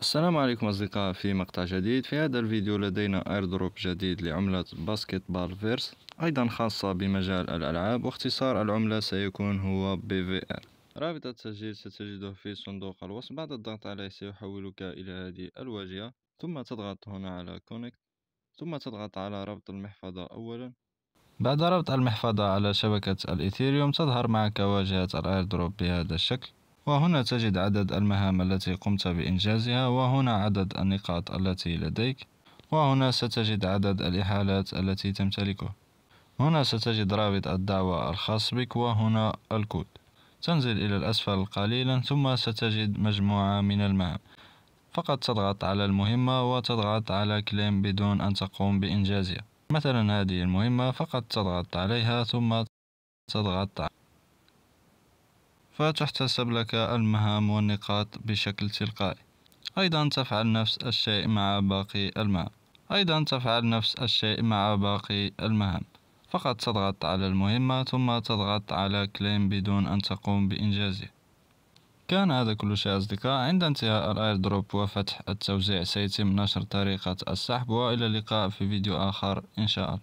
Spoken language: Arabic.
السلام عليكم أصدقاء في مقطع جديد في هذا الفيديو لدينا ايردروب جديد لعملة باسكت بال فيرس أيضا خاصة بمجال الألعاب واختصار العملة سيكون هو بي في ال رابط التسجيل ستجده في صندوق الوصف بعد الضغط عليه سيحولك إلى هذه الواجهة ثم تضغط هنا على كونكت ثم تضغط على ربط المحفظة أولا بعد ربط المحفظة على شبكة الإيثيريوم تظهر معك واجهة الايردروب بهذا الشكل وهنا تجد عدد المهام التي قمت بإنجازها وهنا عدد النقاط التي لديك وهنا ستجد عدد الإحالات التي تمتلكه هنا ستجد رابط الدعوة الخاص بك وهنا الكود تنزل إلى الأسفل قليلا ثم ستجد مجموعة من المهام فقط تضغط على المهمة وتضغط على كليم بدون أن تقوم بإنجازها مثلا هذه المهمة فقط تضغط عليها ثم تضغط فتحتسب لك المهام والنقاط بشكل تلقائي أيضا تفعل نفس الشيء مع باقي المهام أيضا تفعل نفس الشيء مع باقي المهام فقط تضغط على المهمة ثم تضغط على كليم بدون أن تقوم بإنجازه كان هذا كل شيء أصدقاء عند انتهاء الاير دروب وفتح التوزيع سيتم نشر طريقة السحب وإلى اللقاء في فيديو آخر إن شاء الله